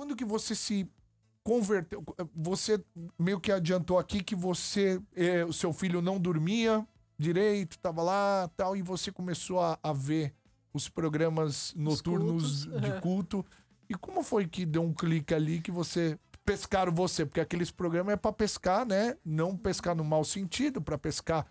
Quando que você se converteu? Você meio que adiantou aqui que você, é, o seu filho não dormia direito, estava lá, tal, e você começou a, a ver os programas noturnos de é. culto. E como foi que deu um clique ali que você pescaram você? Porque aqueles programas é para pescar, né? Não pescar no mau sentido, para pescar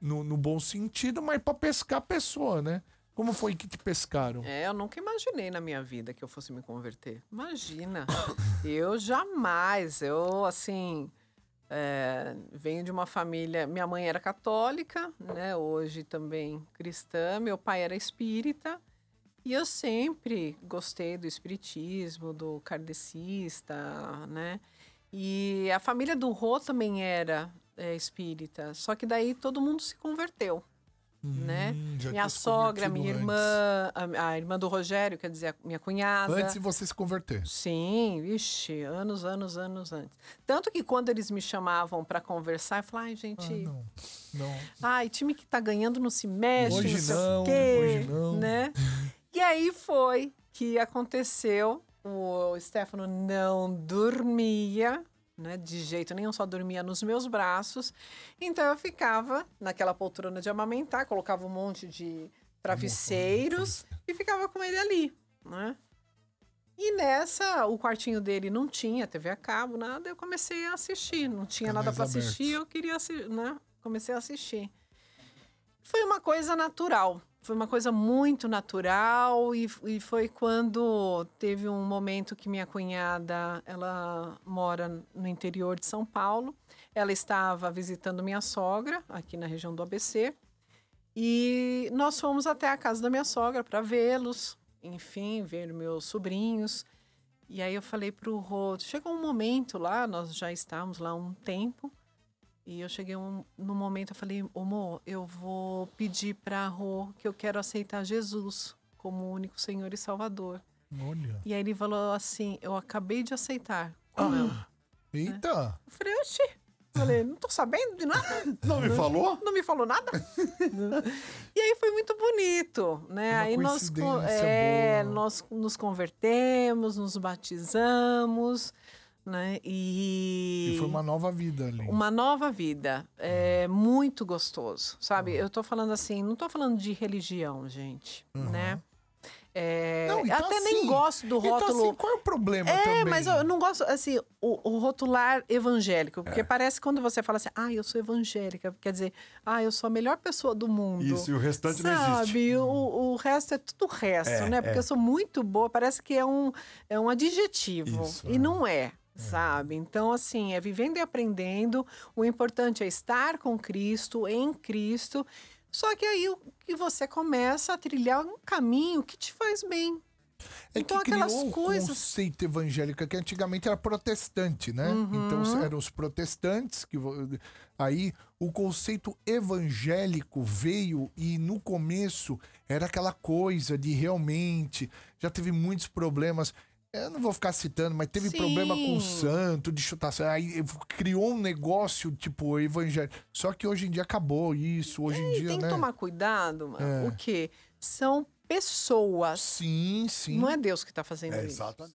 no, no bom sentido, mas para pescar a pessoa, né? Como foi que te pescaram? É, eu nunca imaginei na minha vida que eu fosse me converter. Imagina. eu jamais. Eu, assim. É, venho de uma família. Minha mãe era católica, né? Hoje também cristã. Meu pai era espírita. E eu sempre gostei do espiritismo, do kardecista, né? E a família do Rô também era é, espírita. Só que daí todo mundo se converteu né? Hum, minha sogra, minha irmã, a, a, irmã do Rogério, quer dizer, minha cunhada. Antes de você se converter. Sim, vixe, anos, anos, anos antes. Tanto que quando eles me chamavam para conversar, eu falava, ai, gente. Ah, não. Não. Ai, time que tá ganhando não se mexe, hoje não sei não, o quê. Hoje não. Né? e aí foi que aconteceu. O Stefano não dormia né, de jeito nenhum, só dormia nos meus braços. Então eu ficava naquela poltrona de amamentar, colocava um monte de travesseiros é. e ficava com ele ali, né? E nessa, o quartinho dele não tinha TV a cabo, nada, eu comecei a assistir. Não tinha Canais nada para assistir, eu queria assistir, né? Comecei a assistir. Foi uma coisa natural foi uma coisa muito natural e, e, foi quando teve um momento que minha cunhada ela mora no interior de São Paulo ela estava visitando minha sogra aqui na região do ABC e nós fomos até a casa da minha sogra para vê-los enfim ver meus sobrinhos e aí eu falei para o Rô chegou um momento lá nós já estávamos lá um tempo e eu cheguei um, no momento, eu falei, amor, eu vou pedir para Rô que eu quero aceitar Jesus como único Senhor e Salvador. Olha. E aí ele falou assim, eu acabei de aceitar. Ah, eita! É. Eu falei, oxi. Eu falei, não tô sabendo de nada. Não me não, falou? Não me falou nada. e aí foi muito bonito, né? Uma aí nós, é, boa. nós nos convertemos, nos batizamos né? E... e, foi uma nova vida ali. Uma nova vida. É uhum. muito gostoso, sabe? Uhum. Eu tô falando assim, não tô falando de religião, gente, uhum. né? É... Não, então até assim, nem gosto do então rótulo. Então assim, qual é o problema é, também? mas eu não gosto, assim, o, o rotular evangélico. Porque é. parece quando você fala assim, ah, eu sou evangélica. Quer dizer, ah, eu sou a melhor pessoa do mundo. Isso, e o restante sabe? não existe. Sabe, o, uhum. o resto é tudo resto, é, né? Porque é. eu sou muito boa. Parece que é um, é um adjetivo. Isso, e é. não é. É. sabe? Então, assim, é vivendo e aprendendo. O importante é estar com Cristo, em Cristo. Só que aí que você começa a trilhar um caminho que te faz bem. É então que aquelas criou coisas. O conceito evangélico que antigamente era protestante, né? Uhum. Então eram os protestantes que aí o conceito evangélico veio e no começo era aquela coisa de realmente já teve muitos problemas eu não vou ficar citando, mas teve Sim. problema com o santo, de chutar. Aí criou um negócio, tipo, evangélico. Só que hoje em dia acabou isso. Hoje em dia. Tem né? que tomar cuidado, mano. É. O quê? São pessoas. Sim, sim. Não é Deus que está fazendo é, isso. Exatamente.